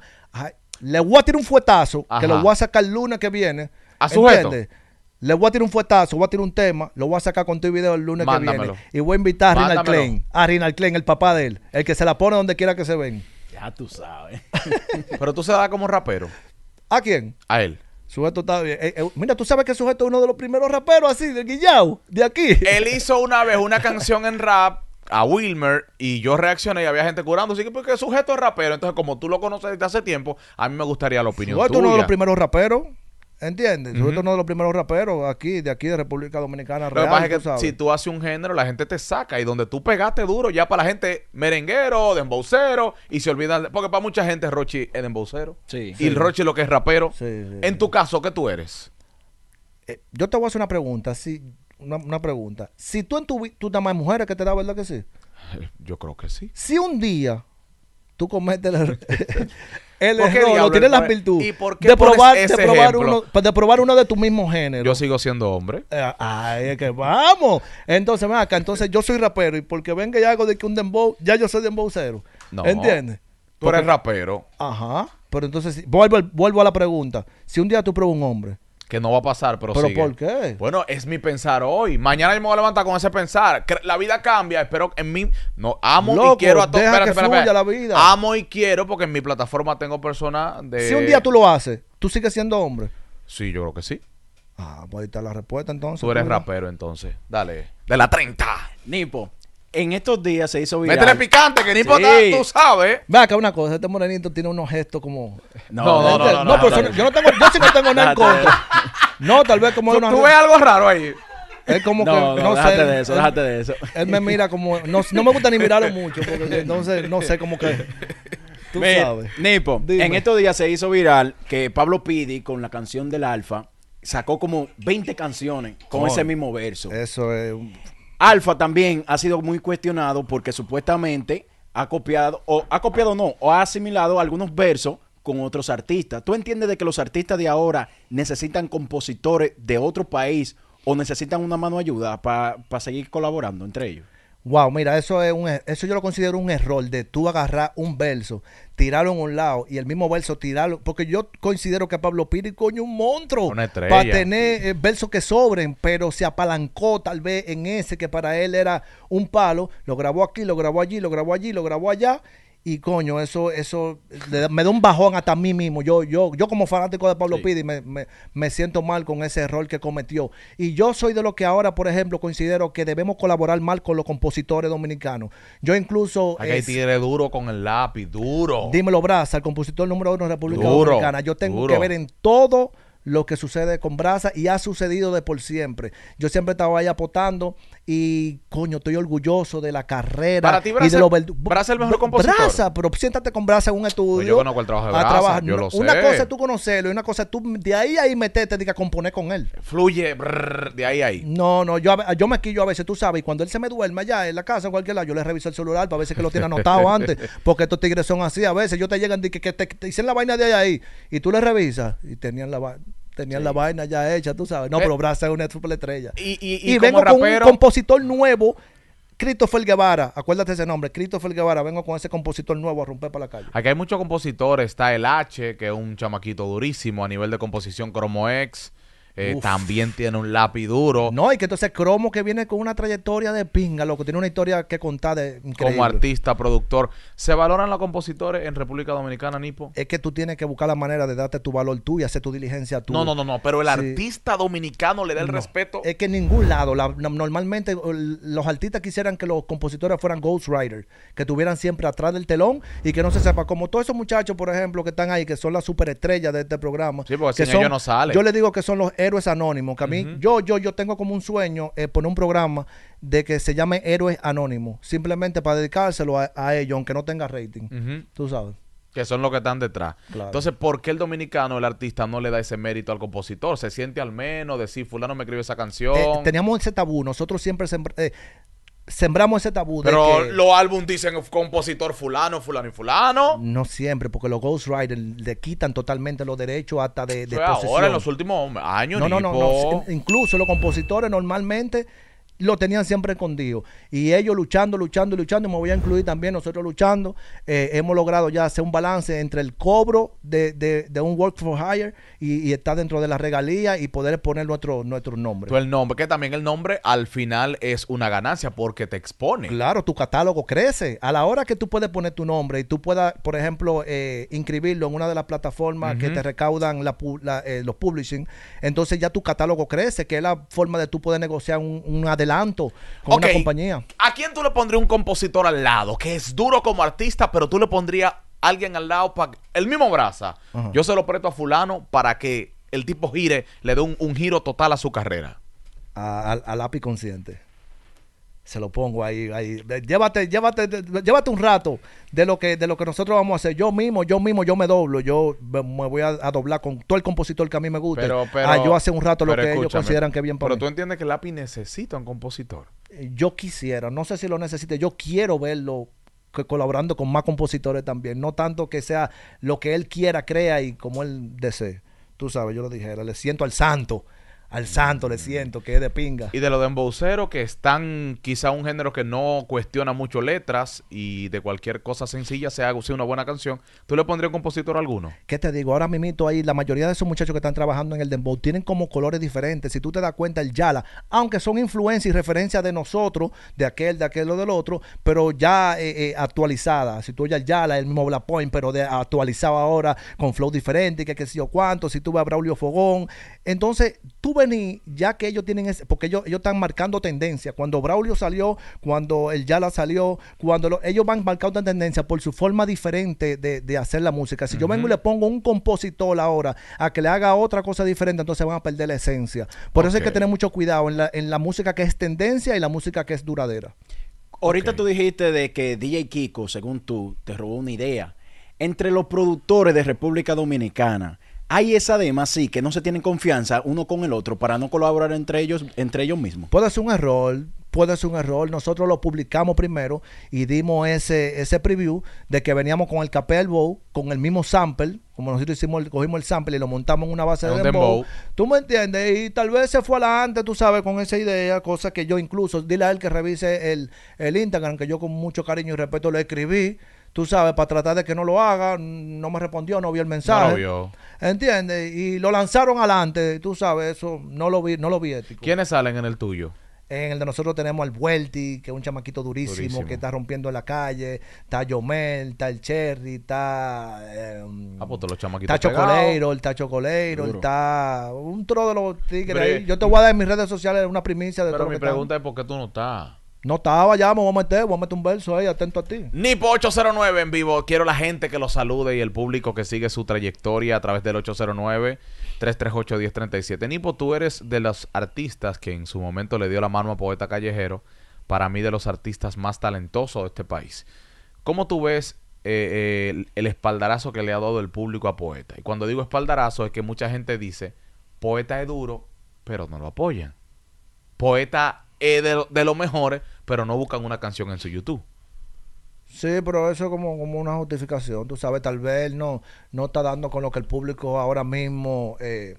le voy a tirar un fuetazo, que lo voy a sacar el lunes que viene. ¿A sujeto? Le voy a tirar un fuetazo, voy a tirar un tema, lo voy a sacar con tu video el lunes que viene. Y voy a invitar a Rinald Klein, a Rinald Klein, el papá de él, el que se la pone donde quiera que se ven. Ah, tú sabes. Pero tú se da como rapero. ¿A quién? A él. Sujeto está bien. Eh, eh, mira, tú sabes que Sujeto es uno de los primeros raperos así, de Guillao de aquí. Él hizo una vez una canción en rap a Wilmer y yo reaccioné y había gente curando. Así que porque Sujeto es rapero. Entonces, como tú lo conoces desde hace tiempo, a mí me gustaría la opinión Sujeto uno de los primeros raperos. ¿Entiendes? yo uh uno de los primeros raperos aquí, de aquí de República Dominicana. Lo si tú haces un género, la gente te saca. Y donde tú pegaste duro, ya para la gente merenguero, de dembocero, y se olvidan. Porque para mucha gente Rochi es dembocero. Sí. Y Rochi lo que es rapero. Sí, en tu caso, ¿qué tú eres? Eh, yo te voy a hacer una pregunta. Si, una, pregunta. Si tú en tu vida, tú más mujeres que te da, ¿verdad que sí? Yo creo que sí. Si un día tú cometes el, El tiene las virtudes. de probar, pues, de probar uno, de tu mismo género. Yo sigo siendo hombre. Eh, ay, es que vamos. Entonces, ven acá, entonces yo soy rapero y porque venga ya hago de que un dembow, ya yo soy dembow cero. No. ¿Entiendes? Tú eres rapero. Ajá. Pero entonces, vuelvo, vuelvo a la pregunta. Si un día tú pruebas un hombre, que no va a pasar, pero ¿Pero por qué? Bueno, es mi pensar hoy. Mañana yo me voy a levantar con ese pensar. La vida cambia, espero en mí. No, amo y quiero a todos. la vida. Amo y quiero porque en mi plataforma tengo personas de. Si un día tú lo haces, ¿tú sigues siendo hombre? Sí, yo creo que sí. Ah, pues ahí está la respuesta entonces. Tú eres rapero entonces. Dale. De la 30. Nipo en estos días se hizo viral. Métele picante, que ni por tú sabes. Ve acá una cosa, este morenito tiene unos gestos como... No, no, no, no, yo no tengo, yo sí no tengo nada en contra. No, tal vez como... ¿Tú, tú ves algo raro ahí. Él como no, que, no, no déjate de eso, déjate de eso. Él me mira como, no, me gusta ni mirarlo mucho, porque entonces no sé cómo que... Tú sabes. Nipo, en estos días se hizo viral que Pablo Pidi con la canción del Alfa sacó como 20 canciones con ese mismo verso. Eso es un Alfa también ha sido muy cuestionado porque supuestamente ha copiado, o ha copiado no, o ha asimilado algunos versos con otros artistas. ¿Tú entiendes de que los artistas de ahora necesitan compositores de otro país o necesitan una mano ayuda para seguir colaborando entre ellos? Wow, mira, eso es un, eso yo lo considero un error de tú agarrar un verso, tirarlo en un lado y el mismo verso tirarlo, porque yo considero que Pablo Piri coño un monstruo para tener eh, versos que sobren, pero se apalancó tal vez en ese que para él era un palo, lo grabó aquí, lo grabó allí, lo grabó allí, lo grabó allá y coño, eso, eso me da un bajón hasta a mí mismo. Yo, yo, yo como fanático de Pablo Pidi me, siento mal con ese error que cometió. Y yo soy de los que ahora, por ejemplo, considero que debemos colaborar mal con los compositores dominicanos. Yo incluso. Aquí tiene duro con el lápiz, duro. Dímelo, Braza, el compositor número uno de República Dominicana. Yo tengo que ver en todo lo que sucede con Braza y ha sucedido de por siempre. Yo siempre estaba ahí apotando y coño, estoy orgulloso de la carrera. Para ti, Brasa, y de los es el mejor compositor. Brasa, pero siéntate con Brasa en un estudio. Pues yo conozco el trabajo de Brasa, yo lo sé. Una cosa es tú conocerlo y una cosa es tú de ahí ahí meterte diga, componer con él. Fluye de ahí a ahí. No, no, yo, yo me quillo a veces, tú sabes, y cuando él se me duerme allá en la casa, en cualquier lado, yo le reviso el celular para ver si que lo tiene anotado antes, porque estos tigres son así a veces, yo te llegan y que, te, dicen la vaina de ahí, ahí y tú le revisas y tenían la vaina Tenían la vaina ya hecha, tú sabes. No, pero Brasa es una estrella Y, y, y, vengo con un compositor nuevo Christopher Guevara, acuérdate ese nombre, Christopher Guevara, vengo con ese compositor nuevo a romper para la calle. Aquí hay muchos compositores, está el H, que es un chamaquito durísimo a nivel de composición, Cromo X, eh, también tiene un lápiz duro. No, y que entonces Cromo que viene con una trayectoria de pinga, que tiene una historia que contar de increíble. Como artista, productor. ¿Se valoran los compositores en República Dominicana, Nipo? Es que tú tienes que buscar la manera de darte tu valor tú y hacer tu diligencia tú. No, no, no, no, pero el artista dominicano le da el respeto. Es que en ningún lado, normalmente los artistas quisieran que los compositores fueran ghostwriters, que tuvieran siempre atrás del telón y que no se sepa, como todos esos muchachos, por ejemplo, que están ahí, que son las superestrellas de este programa. Sí, porque que no no sale. Yo le digo que son los Héroes Anónimos, que a mí, yo, yo, yo tengo como un sueño eh, poner un programa de que se llame Héroes Anónimos, simplemente para dedicárselo a, ellos, aunque no tenga rating. Tú sabes. Que son los que están detrás. Entonces, ¿por qué el dominicano, el artista, no le da ese mérito al compositor? Se siente al menos, decir, fulano me escribió esa eh, canción. teníamos ese tabú, nosotros siempre... siempre eh, sembramos ese tabú. Pero de que, los álbumes dicen compositor fulano, fulano y fulano. No siempre, porque los ghostwriters le quitan totalmente los derechos hasta de, de Ahora, en los últimos años. no, no, no, Incluso los compositores normalmente lo tenían siempre escondido. Y ellos luchando, luchando, luchando, y me voy a incluir también nosotros luchando, eh, hemos logrado ya hacer un balance entre el cobro de, un work for hire y, estar dentro de la regalía y poder poner nuestro, nuestro nombre. el nombre, que también el nombre al final es una ganancia porque te expone. Claro, tu catálogo crece. A la hora que tú puedes poner tu nombre y tú puedas, por ejemplo, eh, inscribirlo en una de las plataformas que te recaudan la, eh, los publishing, entonces ya tu catálogo crece, que es la forma de tú poder negociar un, de tanto con una compañía. ¿A quién tú le pondrías un compositor al lado que es duro como artista, pero tú le pondrías alguien al lado para el mismo brasa? Yo se lo presto a fulano para que el tipo gire, le dé un, giro total a su carrera. al, al API consciente se lo pongo ahí, ahí. Llévate, llévate, llévate un rato de lo que de lo que nosotros vamos a hacer. Yo mismo, yo mismo, yo me doblo, yo me voy a, doblar con todo el compositor que a mí me guste ah, yo hace un rato lo que ellos consideran que bien para Pero tú entiendes que Lapi necesita un compositor. Yo quisiera, no sé si lo necesite, yo quiero verlo que colaborando con más compositores también, no tanto que sea lo que él quiera, crea y como él desee. Tú sabes, yo lo dijera, le siento al santo al santo le siento, que es de pinga. Y de los dembowceros que están quizá un género que no cuestiona mucho letras y de cualquier cosa sencilla se haga una buena canción, ¿tú le pondrías compositor alguno? ¿Qué te digo? Ahora mimito ahí la mayoría de esos muchachos que están trabajando en el dembow tienen como colores diferentes. Si tú te das cuenta, el Yala, aunque son influencia... y referencia de nosotros, de aquel, de aquel o del otro, pero ya eh, eh, actualizada. Si tú oyes el Yala, el mismo Black Point, pero de, actualizado ahora con flow diferente, que qué sé yo cuánto. Si tú a Braulio Fogón. Entonces, tú vení, ya que ellos tienen ese, porque ellos, ellos están marcando tendencia. Cuando Braulio salió, cuando el Yala salió, cuando ellos van marcando tendencia por su forma diferente de, hacer la música. Si yo vengo y le pongo un compositor ahora a que le haga otra cosa diferente, entonces van a perder la esencia. Por eso hay que tener mucho cuidado en la, música que es tendencia y la música que es duradera. Ahorita tú dijiste de que DJ Kiko, según tú, te robó una idea. Entre los productores de República Dominicana, hay esa dema, sí, que no se tienen confianza uno con el otro para no colaborar entre ellos, entre ellos mismos. Puede ser un error, puede ser un error. Nosotros lo publicamos primero y dimos ese, ese preview de que veníamos con el Capel Bow, con el mismo sample, como nosotros hicimos, cogimos el sample y lo montamos en una base de bow. ¿Tú me entiendes? Y tal vez se fue adelante, tú sabes, con esa idea, cosa que yo incluso, dile a él que revise el, el Instagram, que yo con mucho cariño y respeto le escribí tú sabes, para tratar de que no lo haga, no me respondió, no vio el mensaje. No lo vio. ¿Entiendes? Y lo lanzaron adelante, tú sabes, eso no lo vi, no lo vi ético. ¿Quiénes salen en el tuyo? En el de nosotros tenemos al Vuelti, que es un chamaquito durísimo, que está rompiendo en la calle. Está Yomel, está el Cherry, está. Eh, los chamaquitos. Está Chocoleiro, está Chocoleiro, está. Un tro de los tigres. Yo te voy a dar en mis redes sociales una primicia de todo. Pero mi pregunta es: ¿por qué tú no estás? No estaba, ya, me voy a meter, voy a meter un verso ahí, atento a ti. Nipo 809 en vivo. Quiero la gente que lo salude y el público que sigue su trayectoria a través del 809-338-1037. Nipo, tú eres de los artistas que en su momento le dio la mano a Poeta Callejero. Para mí, de los artistas más talentosos de este país. ¿Cómo tú ves el, eh, eh, el espaldarazo que le ha dado el público a Poeta? Y cuando digo espaldarazo es que mucha gente dice, Poeta es duro, pero no lo apoyan. Poeta de, de los mejores, pero no buscan una canción en su YouTube. Sí, pero eso como, como una justificación, tú sabes, tal vez no, no está dando con lo que el público ahora mismo eh,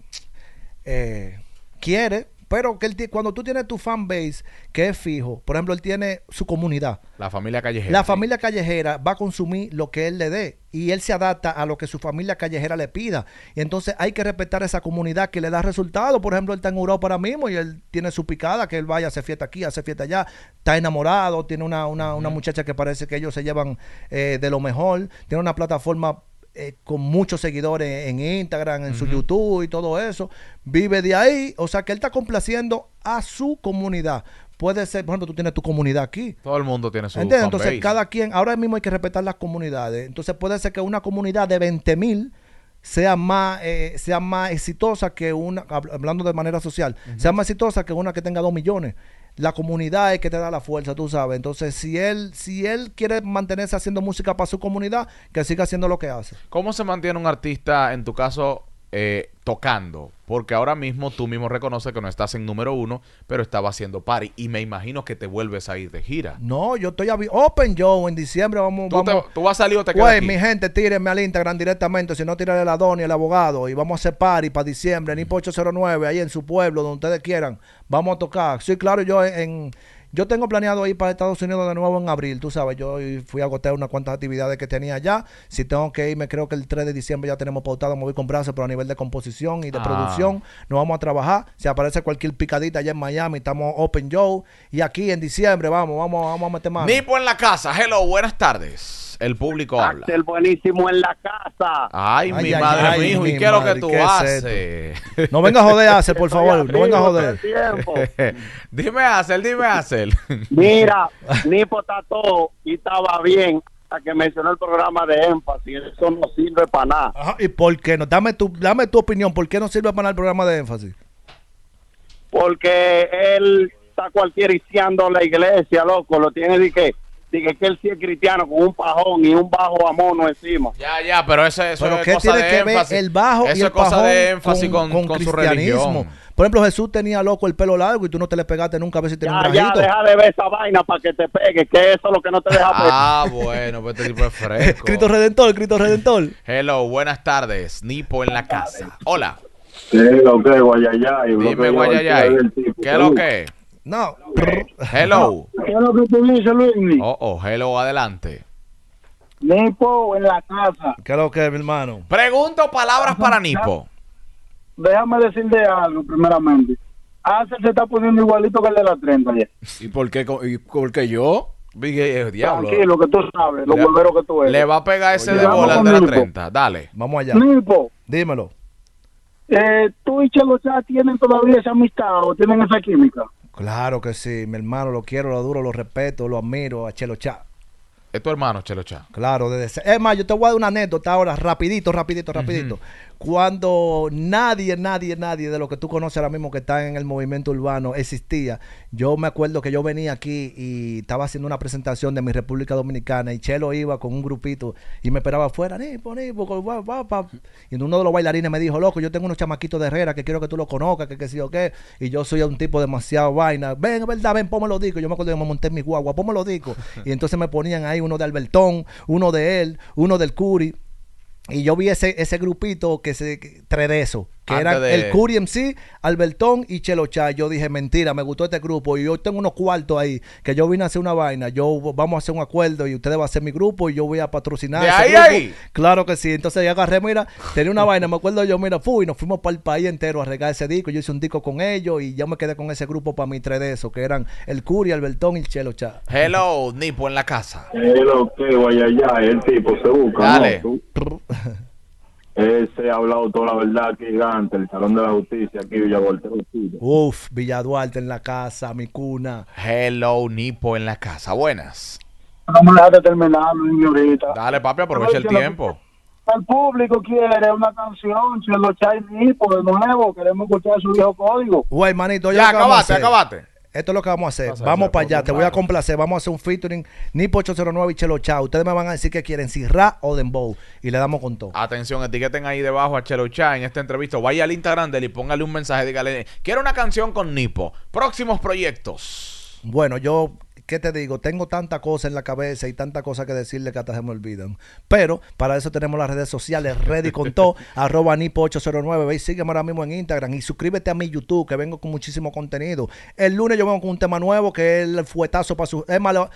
eh, quiere, pero que él cuando tú tienes tu fan base que es fijo, por ejemplo, él tiene su comunidad. La familia callejera. La familia callejera va a consumir lo que él le dé y él se adapta a lo que su familia callejera le pida. Y entonces hay que respetar esa comunidad que le da resultado. Por ejemplo, él está en para mismo y él tiene su picada, que él vaya, a hacer fiesta aquí, hacer fiesta allá, está enamorado, tiene una, una, una muchacha que parece que ellos se llevan eh, de lo mejor, tiene una plataforma eh, con muchos seguidores en Instagram, en su YouTube y todo eso. Vive de ahí. O sea que él está complaciendo a su comunidad. Puede ser, por ejemplo, tú tienes tu comunidad aquí. Todo el mundo tiene su comunidad. Entonces, cada quien, ahora mismo hay que respetar las comunidades. Entonces, puede ser que una comunidad de 20 mil sea más, eh, sea más exitosa que una, hablando de manera social, sea más exitosa que una que tenga 2 millones la comunidad es que te da la fuerza, tú sabes. Entonces, si él, si él quiere mantenerse haciendo música para su comunidad, que siga haciendo lo que hace. ¿Cómo se mantiene un artista, en tu caso, eh, tocando, porque ahora mismo tú mismo reconoces que no estás en número uno, pero estaba haciendo party y me imagino que te vuelves a ir de gira. No, yo estoy a Open Joe en diciembre vamos. Tú, vas a salir o te quedas. mi gente, tírenme al Instagram directamente, si no el la y el abogado, y vamos a hacer party para diciembre en mm. IPO 809, ahí en su pueblo, donde ustedes quieran. Vamos a tocar. Sí, claro, yo en yo tengo planeado ir para Estados Unidos de nuevo en abril, tú sabes, yo fui a agotar unas cuantas actividades que tenía allá. Si tengo que irme, creo que el 3 de diciembre ya tenemos pautado mover con brazos, pero a nivel de composición y de ah. producción, no vamos a trabajar. Si aparece cualquier picadita allá en Miami, estamos Open Joe. Y aquí en diciembre, vamos, vamos, vamos a meter más Nipo en la casa, hello, buenas tardes el público habla. El buenísimo en la casa. Ay, mi madre, mi hijo, ¿y quiero que tú haces? No venga a joder por favor, no venga a joder. dime a dime a hacer. Mira, Nipo está todo y estaba bien hasta que mencionó el programa de énfasis. Eso no sirve para nada. ¿Y por qué no? Dame tu, dame tu opinión, ¿por qué no sirve para nada el programa de énfasis? Porque él está cualquiericiando la iglesia, loco, lo tiene de que Dije que él sí es cristiano con un pajón y un bajo a mono encima. Ya, ya, pero eso, eso es ¿qué cosa tiene de que énfasis. ver el bajo y el cosa de énfasis con, con, Su religión. Por ejemplo, Jesús tenía loco el pelo largo y tú no te le pegaste nunca a ver si tenía un rajito. Ya, deja de ver esa vaina para que te pegue, que eso es lo que no te deja ah, ver. ah, bueno, pues este tipo es fresco. Cristo Redentor, Cristo Redentor. Hello, buenas tardes. Nipo en la casa. Hola. Sí, lo que Guayayay. Dime Guayayay. ¿Qué es lo que no. Hello. ¿Qué es lo que tú dices, Luis? Oh, oh, hello, adelante. Nipo en la casa. ¿Qué es lo que es, mi hermano? Pregunto palabras para Nipo. Déjame decirte algo, primeramente. Hace ah, se está poniendo igualito que el de la 30 ya. ¿Y por qué, y por qué yo? Eh, diablo. Tranquilo, que tú sabes, lo volvero que tú eres. Le va a pegar ese de bola de la 30. Dale. Vamos allá. Nipo. Dímelo. Eh, ¿Tú y Chelo Ya tienen todavía esa amistad o tienen esa química? Claro que sí, mi hermano, lo quiero, lo duro, lo respeto, lo admiro a Chelo Cha ¿Es tu hermano, Chelo Cha Claro, desde... Es más, yo te voy a dar una anécdota ahora, rapidito, rapidito, rapidito cuando nadie, nadie, nadie de lo que tú conoces ahora mismo que está en el movimiento urbano existía. Yo me acuerdo que yo venía aquí y estaba haciendo una presentación de mi República Dominicana y Chelo iba con un grupito y me esperaba afuera. Y uno de los bailarines me dijo, loco, yo tengo unos chamaquitos de Herrera que quiero que tú los conozcas, que qué sé yo qué. Y yo soy un tipo demasiado vaina. Ven, verdad, ven, ponme lo digo Yo me acuerdo que me monté mi guagua, ponme lo digo Y entonces me ponían ahí uno de Albertón, uno de él, uno del Curi y yo vi ese, ese grupito que se trae de eso que eran el Curi MC, Albertón y Chelocha. Yo dije, mentira, me gustó este grupo y yo tengo unos cuartos ahí, que yo vine a hacer una vaina, yo vamos a hacer un acuerdo y ustedes van a hacer mi grupo y yo voy a patrocinar. Claro que sí. Entonces yo agarré, mira, tenía una vaina, me acuerdo yo, mira, fui, nos fuimos para el país entero a regar ese disco, yo hice un disco con ellos y ya me quedé con ese grupo para mi tres de esos, que eran el Curi, Albertón y Chelocha. Hello, Nipo en la casa. Hello, que vaya el tipo se busca. Ese se ha hablado toda la verdad gigante. Gante, el Salón de la Justicia, aquí Villa Uf, Villa Duarte en la casa, mi cuna. Hello, Nipo en la casa, buenas. Vamos a terminar, señorita. Dale, papi, aprovecha el tiempo. El público quiere una canción, Chelo Chai Nipo, de nuevo, queremos escuchar su viejo código. Uy, manito, ya, ya acabaste, acabaste. Esto es lo que vamos a hacer. vamos para allá, te voy a complacer. Vamos a hacer un featuring Nipo 809 y Chelo Chao. Ustedes me van a decir que quieren, si Ra o Dembow. Y le damos con todo. Atención, etiqueten ahí debajo a Chelo Chao en esta entrevista. Vaya al Instagram de él y póngale un mensaje. Dígale, quiero una canción con Nipo. Próximos proyectos. Bueno, yo ¿qué te digo? Tengo tanta cosa en la cabeza y tanta cosa que decirle que hasta se me olvidan. Pero para eso tenemos las redes sociales, ready con todo, arroba nipo809. Ve sígueme ahora mismo en Instagram y suscríbete a mi YouTube, que vengo con muchísimo contenido. El lunes yo vengo con un tema nuevo que es el fuetazo para su... Es malo,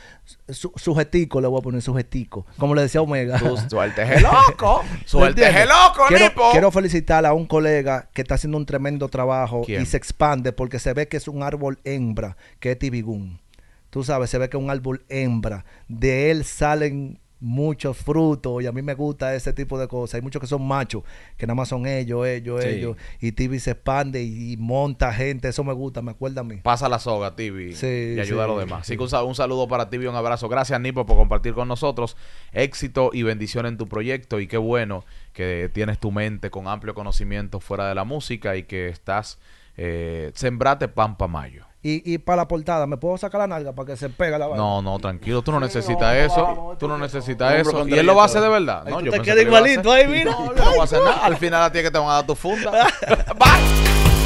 su, sujetico le voy a poner, sujetico. Como le decía Omega. Suerte es loco. Suerte es loco, quiero, Nipo. Quiero felicitar a un colega que está haciendo un tremendo trabajo y se expande porque se ve que es un árbol hembra, que es Tibigún tú sabes, se ve que un árbol hembra. De él salen muchos frutos y a mí me gusta ese tipo de cosas. Hay muchos que son machos, que nada más son ellos, ellos, ellos. Y TV se expande y, monta gente. Eso me gusta, me acuerda a mí. Pasa la soga, TV. y ayuda a los demás. Así que un, saludo para y un abrazo. Gracias, Nipo, por compartir con nosotros. Éxito y bendición en tu proyecto. Y qué bueno que tienes tu mente con amplio conocimiento fuera de la música y que estás... Eh, sembrate pampa mayo y, y para la portada, ¿me puedo sacar la nalga para que se pegue la vaina? No, no, tranquilo, tú no necesitas eso. Tú no necesitas eso. Y él lo va a hacer de verdad. No, yo te queda igualito ahí, mira. No, no, no voy a hacer nada. Al final a ti es que te van a dar tu funda. va